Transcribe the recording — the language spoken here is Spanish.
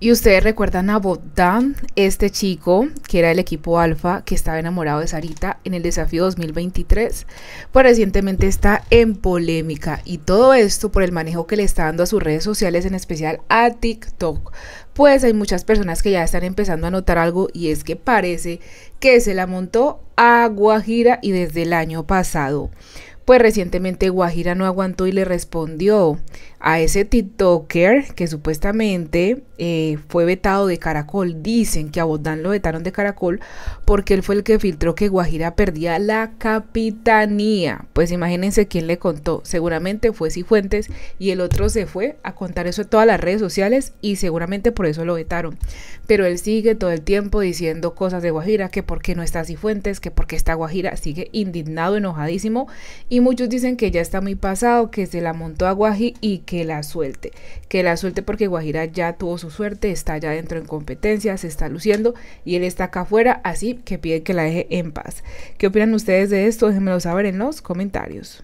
Y ustedes recuerdan a Bogdan, este chico que era del equipo Alfa, que estaba enamorado de Sarita en el desafío 2023, pues recientemente está en polémica. Y todo esto por el manejo que le está dando a sus redes sociales, en especial a TikTok. Pues hay muchas personas que ya están empezando a notar algo y es que parece que se la montó a Guajira y desde el año pasado. Pues recientemente Guajira no aguantó y le respondió, a ese TikToker que supuestamente eh, fue vetado de Caracol. Dicen que a Bodán lo vetaron de Caracol porque él fue el que filtró que Guajira perdía la capitanía. Pues imagínense quién le contó. Seguramente fue Cifuentes y el otro se fue a contar eso a todas las redes sociales y seguramente por eso lo vetaron. Pero él sigue todo el tiempo diciendo cosas de Guajira, que por qué no está Cifuentes, que por qué está Guajira. Sigue indignado, enojadísimo y muchos dicen que ya está muy pasado, que se la montó a Guaji y que la suelte, que la suelte porque Guajira ya tuvo su suerte, está ya dentro en competencia, se está luciendo y él está acá afuera, así que pide que la deje en paz. ¿Qué opinan ustedes de esto? Déjenmelo saber en los comentarios.